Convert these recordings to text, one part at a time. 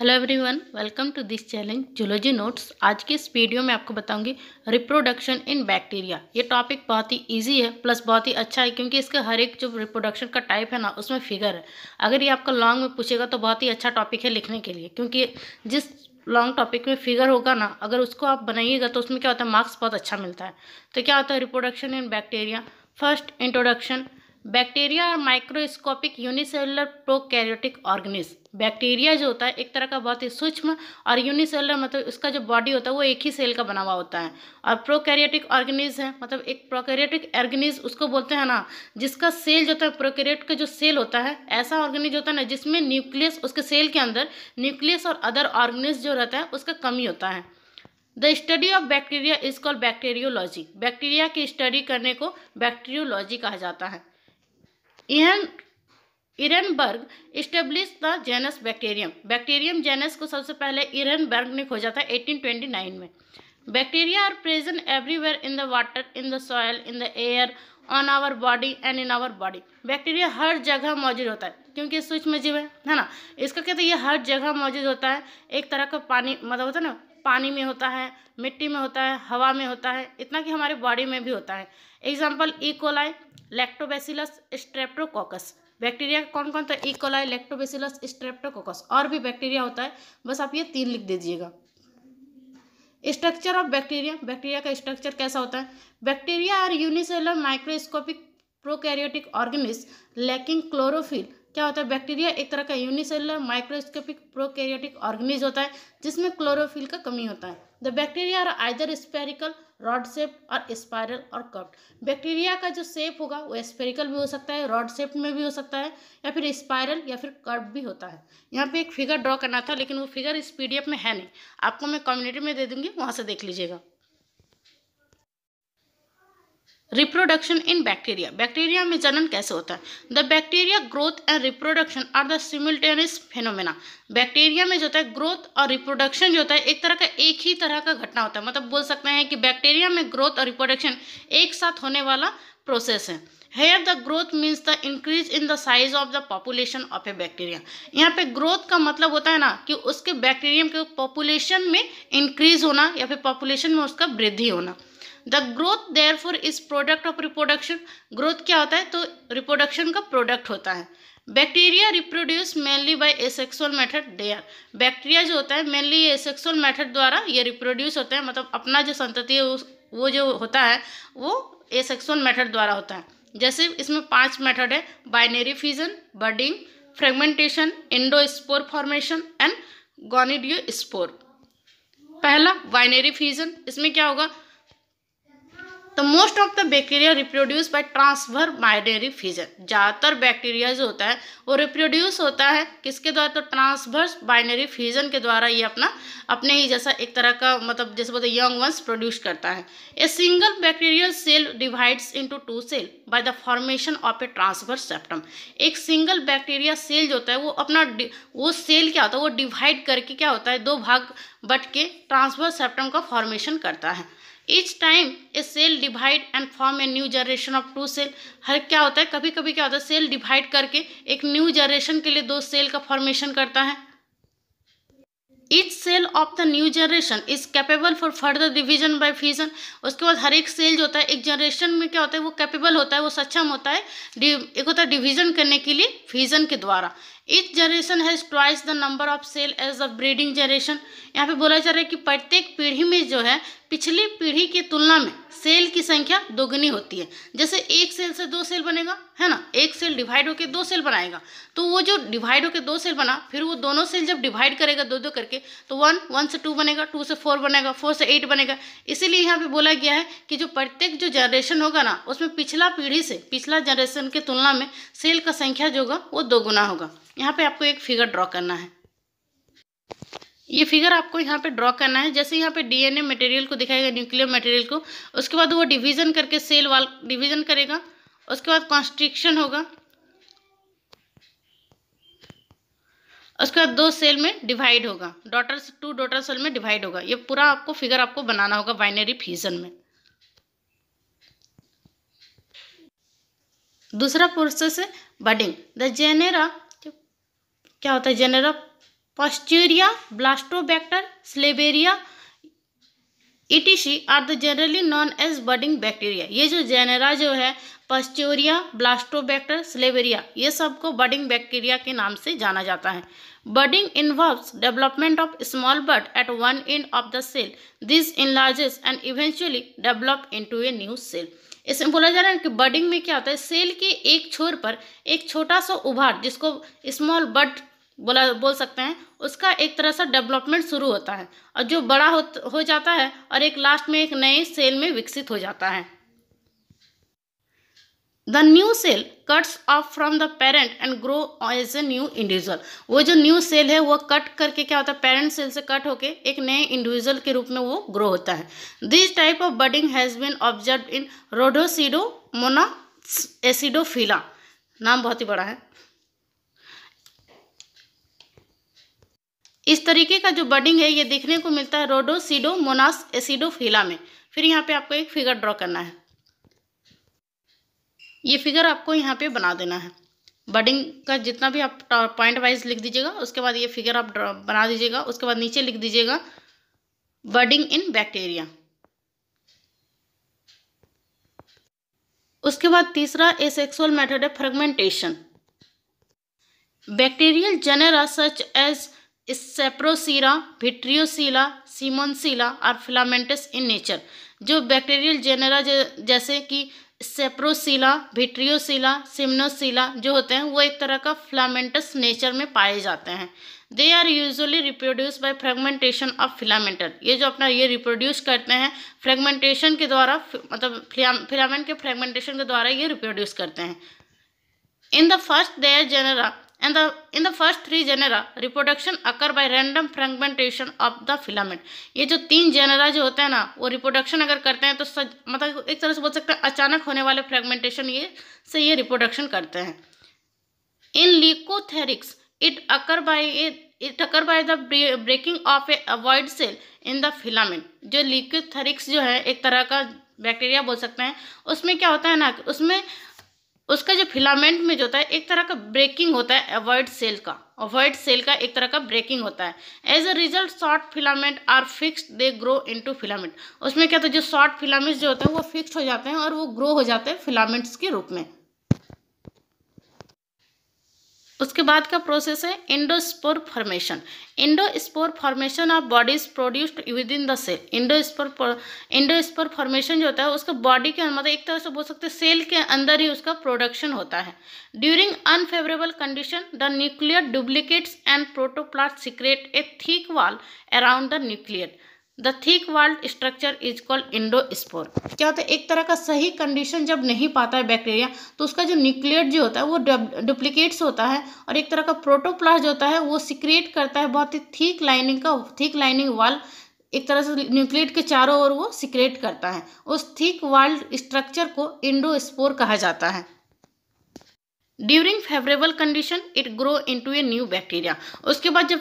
hello everyone welcome to this challenge zoology notes आज के इस वीडियो में आपको बताऊंगी रिप्रोडक्शन इन बैक्टीरिया ये टॉपिक बहुत ही इजी है प्लस बहुत ही अच्छा है क्योंकि इसका हर एक जो रिप्रोडक्शन का टाइप है ना उसमें फिगर है अगर ये आपको लॉन्ग में पूछेगा तो बहुत ही अच्छा टॉपिक है लिखने के लिए क्योंकि जिस लॉन्ग टॉपिक में फिगर होगा ना अगर उसको आप बनाइएगा तो उसमें क्या होता है मार्क्स बहुत अच्छा मिलता है तो क्या होता है reproduction in bacteria first introduction bacteria are microscopic unicellular prokaryotic organism bacteria जो होता है एक तरह का बहुत ही सूक्ष्म और यूनिसेलुलर मतलब उसका जो बॉडी होता है वो एक ही सेल का बना हुआ होता है और प्रोकैरियोटिक ऑर्गेनिज्म है मतलब एक प्रोकैरियोटिक ऑर्गेनिज उसको बोलते हैं ना जिसका सेल जो होता है प्रोकैरियोट का जो सेल होता है ऐसा ऑर्गेनिज होता है ना जिसमें न्यूक्लियस उसके सेल के अंदर न्यूक्लियस और अदर ऑर्गेनिज जो रहता है उसका कमी होता है the study of bacteria is called bacteriology bacteria की स्टडी करने को बैक्टीरियोलॉजी कहा जाता है in Ehrenberg establish the genus bacterium bacterium genus को सबसे पहले इरेनबर्ग ने खोजा था 1829 में bacteria are present everywhere in the water in the soil in the air on our body and in our body bacteria हर जगह मौजूद होता है क्योंकि सूक्ष्म जीव है है ना इसका कहते हैं ये हर जगह मौजूद होता है एक तरह का पानी मतलब होता है ना पानी में होता है मिट्टी में होता है हवा में होता है इतना कि हमारे बॉडी में भी होता है example E coli lactobacillus streptococcus bacteria कौन कौन था इकोलाई लैक्टोबेसिलस स्ट्रेप्टोकोकस और भी बैक्टीरिया होता है बस आप ये तीन लिख दीजिएगा स्ट्रक्चर ऑफ बैक्टीरिया बैक्टीरिया का स्ट्रक्चर कैसा होता है bacteria are unicellular microscopic prokaryotic organism lacking chlorophyll क्या होता है बैक्टीरिया एक तरह का यूनिसेलर माइक्रोस्कोपिक प्रोकैरियोटिक ऑर्गेनिज होता है जिसमें क्लोरोफिल का कमी होता है the bacteria are either spherical rod shape or spiral और कप्ड बैक्टीरिया का जो सेप होगा वो स्पेरिकल भी हो सकता है रॉड सेप में भी हो सकता है या फिर स्पायरल या फिर कर्व भी होता है यहाँ पे एक फिगर ड्रॉ करना था लेकिन वो फिगर इस पी में है नहीं आपको मैं कम्युनिटी में दे दूँगी वहाँ से देख लीजिएगा रिप्रोडक्शन इन बैक्टीरिया बैक्टीरिया में जनन कैसे होता है the bacteria growth and reproduction are the simultaneous phenomena bacteria में जो होता है ग्रोथ और रिप्रोडक्शन जो होता है एक तरह का एक ही तरह का घटना होता है मतलब बोल सकते हैं कि बैक्टीरिया में ग्रोथ और रिप्रोडक्शन एक साथ होने वाला प्रोसेस है here the growth means the increase in the size of the population of a bacteria यहाँ पे ग्रोथ का मतलब होता है ना कि उसके बैक्टीरियम के पॉपुलेशन में इंक्रीज होना या फिर पॉपुलेशन में उसका वृद्धि होना the growth therefore is product of reproduction growth क्या होता है तो रिप्रोडक्शन का प्रोडक्ट होता है bacteria reproduce mainly by asexual method there bacteria जो होता है मेनली एसेक्सुअल मेथड द्वारा ये रिप्रोड्यूस होता है मतलब अपना जो संतति है वो जो होता है वो एसेक्सुअल मेथड द्वारा होता है जैसे इसमें पांच मेथड है binary fusion budding fragmentation endospore formation and gonidiospore पहला बाइनेरी फ्यूजन इसमें क्या होगा तो most of the bacteria reproduce by transfer माइडेरी फीजन ज़्यादातर बैक्टीरिया जो होता है वो रिप्रोड्यूस होता है किसके द्वारा तो ट्रांसवर्स बाइनरी फीजन के द्वारा ये अपना अपने ही जैसा एक तरह का मतलब जैसे बोलते यंग वंस प्रोड्यूस करता है a single bacterial cell divides into two cell by the formation of a transfer septum एक सिंगल बैक्टीरिया सेल जो होता है वो अपना वो सेल क्या होता है वो डिवाइड करके क्या होता है दो भाग बट के ट्रांसफर सेप्टम का फॉर्मेशन करता है each time a cell divide and form a new generation of two cell हर क्या होता है कभी कभी क्या होता है सेल डिवाइड करके एक न्यू जनरेशन के लिए दो सेल का फॉर्मेशन करता है each cell of the new generation is capable for further division by fusion उसके बाद हर एक सेल जो होता है एक जनरेशन में क्या होता है वो कैपेबल होता है वो सक्षम होता है एक होता है डिविजन करने के लिए फ्यूजन के द्वारा each generation has twice the number of cell as a breeding generation यहाँ पे बोला जा रहा है कि प्रत्येक पीढ़ी में जो है पिछली पीढ़ी की तुलना में सेल की संख्या दोगुनी होती है जैसे एक सेल से दो सेल बनेगा है ना एक सेल डिवाइड होकर दो सेल बनाएगा तो वो जो डिवाइड होकर दो सेल बना फिर वो दोनों सेल जब डिवाइड करेगा दो दो करके तो वन वन से टू बनेगा टू से फोर बनेगा फोर से एट बनेगा इसीलिए यहाँ पे बोला गया है कि जो प्रत्येक जो जनरेशन होगा ना उसमें पिछला पीढ़ी से पिछला जनरेशन की तुलना में सेल का संख्या जो होगा वो दोगुना होगा यहाँ पे आपको एक फिगर ड्रॉ करना है ये फिगर आपको यहाँ पे ड्रॉ करना है जैसे यहाँ पे डीएनए मटेरियल को दिखाएगा न्यूक्लियर मटेरियल को उसके बाद वो डिवीजन करके सेल वाल डिवीजन करेगा उसके बाद कॉन्स्ट्रिक्शन होगा उसके बाद दो सेल में डिवाइड होगा डॉटर टू डॉटर सेल में डिवाइड होगा ये पूरा आपको फिगर आपको बनाना होगा बाइनरी फ्यूजन में दूसरा प्रोसेस है बडिंग द जेनेरा क्या होता है जेनेरा पॉस्टेरिया ब्लास्टोबैक्टर स्लेबेरिया ETC are the generally known as budding bacteria ये जो जेनेरा जो है पस्चोरिया ब्लास्टोबैक्टर स्लेबेरिया ये सबको बर्डिंग बैक्टीरिया के नाम से जाना जाता है budding involves development of small bud at one end of the cell this enlarges and eventually develop into a new cell इसमें बोला जा रहा है कि बर्डिंग में क्या होता है सेल के एक छोर पर एक छोटा सा उभार जिसको स्मॉल बर्ड बोला बोल सकते हैं उसका एक तरह से डेवलपमेंट शुरू होता है और जो बड़ा हो हो जाता है और एक लास्ट में एक नए सेल में विकसित हो जाता है the new cell cuts off from the parent and grow as a new individual वो जो न्यू सेल है वो कट करके क्या होता है पेरेंट सेल से कट होके एक नए इंडिविजुअल के रूप में वो ग्रो होता है this type of budding has been observe in Rhodopseudomonas acidophila नाम बहुत ही बड़ा है इस तरीके का जो बडिंग है ये देखने को मिलता है रोडो सीडो मोनास एसिडो एसिडोफिला में फिर यहाँ पे आपको एक फिगर ड्रॉ करना है ये फिगर आपको यहाँ पे बना देना है बडिंग का जितना भी आप पॉइंट वाइज लिख दीजिएगा उसके बाद ये फिगर आप बना दीजिएगा उसके बाद नीचे लिख दीजिएगा बडिंग इन बैक्टीरिया उसके बाद तीसरा ए सेक्सुअल मैथड है fragmentation bacterial genera such as Saprospira Vitreoscilla Simonsiella और फिलामेंटस इन नेचर जो बैक्टीरियल जेनरा जैसे कि सेप्रोसीला विट्रियोसीला सिमनोसीला जो होते हैं वो एक तरह का फिलामेंटस नेचर में पाए जाते हैं they are usually reproduce by fragmentation of filamental ये जो अपना ये रिप्रोड्यूस करते हैं फ्रेगमेंटेशन के द्वारा मतलब फिलामेंट के फ्रेगमेंटेशन के द्वारा ये रिप्रोड्यूस करते हैं in the first their genera and the in the first three genera reproduction occur by random fragmentation of the filament ये जो तीन genera जो होते हैं ना वो reproduction अगर करते हैं तो सज, मतलब एक तरह से बोल सकते हैं अचानक होने वाले fragmentation ये से ये reproduction करते हैं in leucotherics it occur by a it occur by the breaking of a avoid cell in the filament जो लिक्विथरिक्स जो है एक तरह का बैक्टीरिया बोल सकते हैं उसमें क्या होता है ना कि उसमें उसका जो फिलामेंट में जो होता है एक तरह का ब्रेकिंग होता है अवॉइड सेल का अवॉइड सेल का एक तरह का ब्रेकिंग होता है as a result short filament are fixed they grow into filament उसमें क्या होता है जो शॉर्ट फिलामेंट्स जो होते हैं वो फिक्स्ड हो जाते हैं और वो ग्रो हो जाते हैं फिलामेंट्स के रूप में उसके बाद का प्रोसेस है endospore formation endospore formation of bodies produced within the cell endospore endospore formation जो होता है उसका बॉडी के मतलब एक तरह से बोल सकते हैं सेल के अंदर ही उसका प्रोडक्शन होता है during unfavourable condition the nuclear duplicates and protoplast secrete a thick wall around the nuclear the thick walled structure is called endospore क्या होता है एक तरह का सही कंडीशन जब नहीं पाता है बैक्टीरिया तो उसका जो न्यूक्लियट जो होता है वो डुप्लीकेट्स होता है और एक तरह का प्रोटोप्लास्ट जो होता है वो सिक्रिएट करता है बहुत ही थीक लाइनिंग का थीक लाइनिंग वाल एक तरह से न्यूक्लियट के चारों ओर वो सिक्रेट करता है उस थीक वाल्ड स्ट्रक्चर को स्पोर कहा जाता है during favourable condition it grow into a new bacteria उसके बाद जब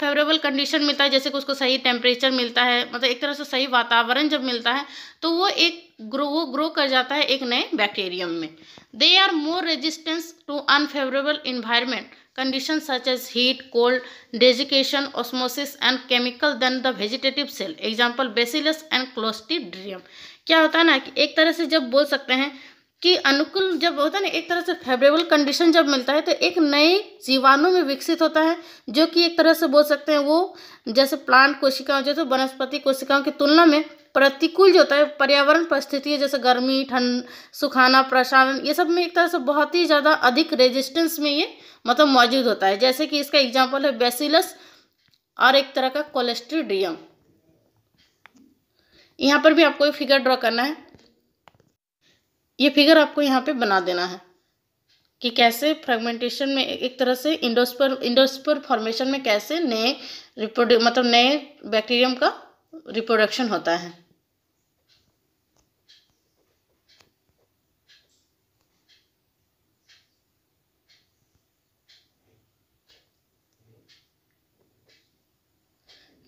फेवरेबल कंडीशन मिलता है जैसे कि उसको सही टेम्परेचर मिलता है मतलब एक तरह से सही वातावरण जब मिलता है तो वो एक ग्रो वो ग्रो कर जाता है एक नए बैक्टीरियम में they are more resistance to unfavourable environment condition such as heat cold desiccation osmosis and chemical than the vegetative cell example Bacillus and Clostridium क्या होता है ना कि एक तरह से जब बोल सकते हैं कि अनुकूल जब होता है ना एक तरह से फेवरेबल कंडीशन जब मिलता है तो एक नए जीवाणु में विकसित होता है जो कि एक तरह से बोल सकते हैं वो जैसे प्लांट कोशिकाओं जैसे वनस्पति कोशिकाओं की तुलना में प्रतिकूल जो होता है पर्यावरण परिस्थिति जैसे गर्मी ठंड सुखाना प्रसारण ये सब में एक तरह से बहुत ही ज़्यादा अधिक रेजिस्टेंस में ये मतलब मौजूद होता है जैसे कि इसका एग्जाम्पल है बेसिलस और एक तरह का कोलेस्ट्रीडियम यहाँ पर भी आपको फिगर ड्रॉ करना है ये फिगर आपको यहाँ पे बना देना है कि कैसे फ्रेगमेंटेशन में एक तरह से इंडोस्पर इंडोस्पर फॉर्मेशन में कैसे नए रिप्रोड्यू मतलब नए बैक्टीरियम का रिप्रोडक्शन होता है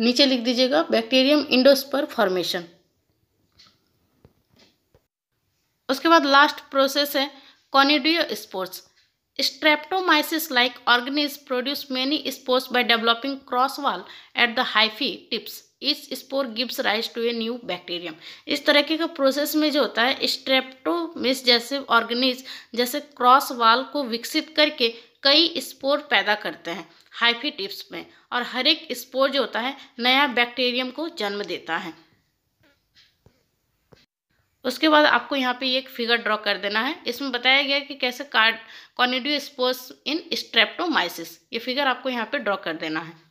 नीचे लिख दीजिएगा बैक्टीरियम इंडोस्पर फॉर्मेशन बाद लास्ट प्रोसेस है conidiospores Streptomyces like organism produce many spores by developing cross wall at the hyphae tips this spore gives rise to a new bacterium इस तरीके का प्रोसेस में जो होता है स्ट्रेप्टोमिस जैसे ऑर्गेनिज जैसे क्रॉस वाल को विकसित करके कई स्पोर पैदा करते हैं हाइफी टिप्स में और हर एक स्पोर जो होता है नया बैक्टीरियम को जन्म देता है उसके बाद आपको यहाँ पे एक फिगर ड्रॉ कर देना है इसमें बताया गया कि कैसे कार्ड कॉनिडियो स्पोर्स इन स्ट्रेप्टोमाइसिस ये फिगर आपको यहाँ पे ड्रॉ कर देना है